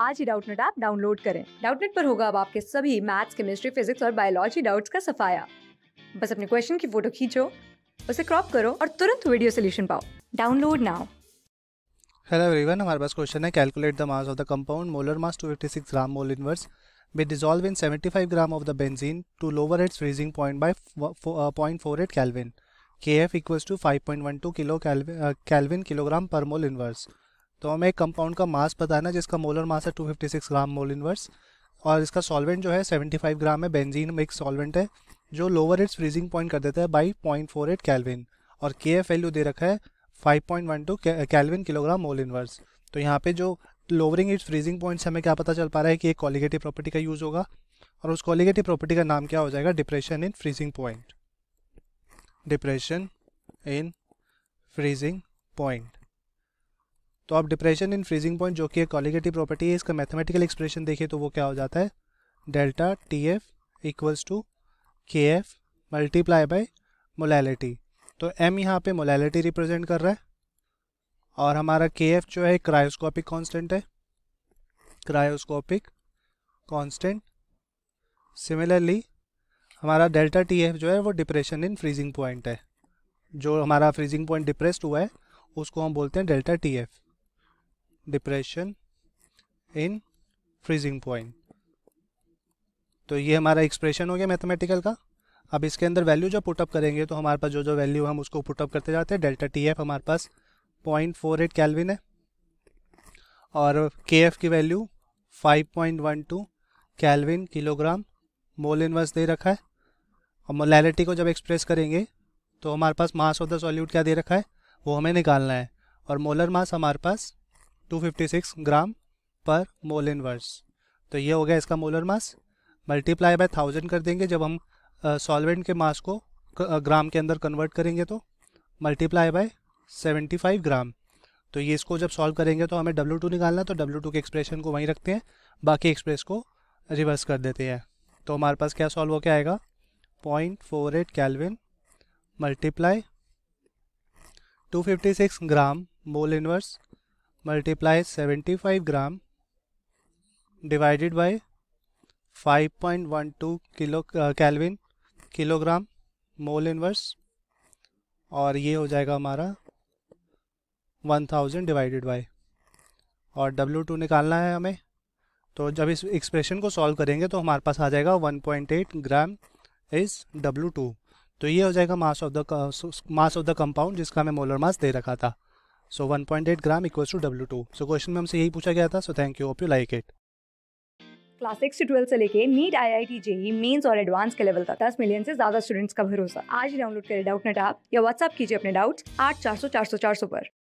आज ही Doubtnut app download करें डाउटनेट पर होगा अब आपके सभी मैथ्स केमिस्ट्री फिजिक्स और बायोलॉजी डाउट्स का सफाया बस अपने क्वेश्चन की फोटो खींचो उसे क्रॉप करो और तुरंत वीडियो सोल्यूशन पाओ डाउनलोड नाउ हेलो एवरीवन हमारे पास क्वेश्चन है calculate the mass of the compound molar mass 256 gram mole inverse be dissolve in 75 gram of the benzene to lower its freezing point by 0.48 kelvin K F equals to 5.12 kilo kelvin kilogram per mole inverse तो हमें compound का मास पता है ना जिसका molar mass है 256 gram mole inverse और इसका सॉल्वेंट जो है 75 ग्राम है बेंजीन में एक सॉल्वेंट है जो लोअर इट्स फ्रीजिंग पॉइंट कर देता है by point four eight kelvin और के एफ वैल्यू दे रखा है five point one two kelvin kilogram mole inverse तो यहाँ पे जो लोअरिंग इट्स फ्रीजिंग पॉइंट से हमें क्या पता चल पा रहा है कि एक कॉलीगेटिव प्रॉपर्टी का यूज़ होगा और उस कॉलीगेटिव प्रॉपर्टी का नाम क्या हो जाएगा depression in freezing point depression in freezing point तो आप डिप्रेशन इन फ्रीजिंग पॉइंट जो कि कॉलिगेटिव प्रॉपर्टी है इसका मैथमेटिकल एक्सप्रेशन देखिए तो वो क्या हो जाता है delta T F equals to K F multiply by molality तो एम यहाँ पे मोलैलिटी रिप्रेजेंट कर रहा है और हमारा के एफ जो है क्रायोस्कोपिक कांस्टेंट है क्रायोस्कोपिक कांस्टेंट सिमिलरली हमारा डेल्टा टी एफ जो है वो डिप्रेशन इन फ्रीजिंग पॉइंट है जो हमारा फ्रीजिंग पॉइंट डिप्रेस्ड हुआ है उसको हम बोलते हैं delta T F depression in freezing point तो ये हमारा एक्सप्रेशन हो गया मैथमेटिकल का अब इसके अंदर वैल्यू जो पुटअप करेंगे तो हमारे पास जो जो वैल्यू हम उसको पुटअप करते जाते हैं डेल्टा टी एफ हमारे पास पॉइंट फोर एट कैलविन है और के एफ की value five point one two kelvin kilogram mole inverse दे रखा है और मोलैलिटी को जब एक्सप्रेस करेंगे तो हमारे पास मास ऑफ द सॉल्यूट क्या दे रखा है वो हमें निकालना है और मोलर मास हमारे पास 256 ग्राम पर मोल इनवर्स तो ये हो गया इसका molar mass multiply by thousand कर देंगे जब हम सॉल्वेंट के मास को ग्राम के अंदर कन्वर्ट करेंगे तो मल्टीप्लाई बाय 75 ग्राम तो ये इसको जब सॉल्व करेंगे तो हमें W2 निकालना तो W2 के एक्सप्रेशन को वहीं रखते हैं बाकी एक्सप्रेस को रिवर्स कर देते हैं तो हमारे पास क्या सॉल्व क्या आएगा point four eight kelvin multiply six gram mole inverse multiply seventy five gram divided by five point one two kilo kelvin kilogram mole inverse और ये हो जाएगा हमारा वन थाउजेंड डिवाइडेड बाय और टू निकालना है हमें तो जब इस एक्सप्रेशन को सॉल्व करेंगे तो हमारे पास आ जाएगा one point eight gram is two तो ये हो जाएगा mass of the mass of the compound जिसका हमें मोलर मास दे रखा था so one point eight gram equals to W two so question में हमसे यही पूछा गया था so thank you hope you like it class six से ट्वेल्थ से लेके NEET I I T JEE mains और एडवांस के लेवल तक दस मिलियन से ज्यादा स्टूडेंट्स का भरोसा आज डाउनलोड करें डाउट नेट आप या व्हाट्सअप कीजिए अपने डाउट्स आठ चार सौ चार सौ चार सौ पर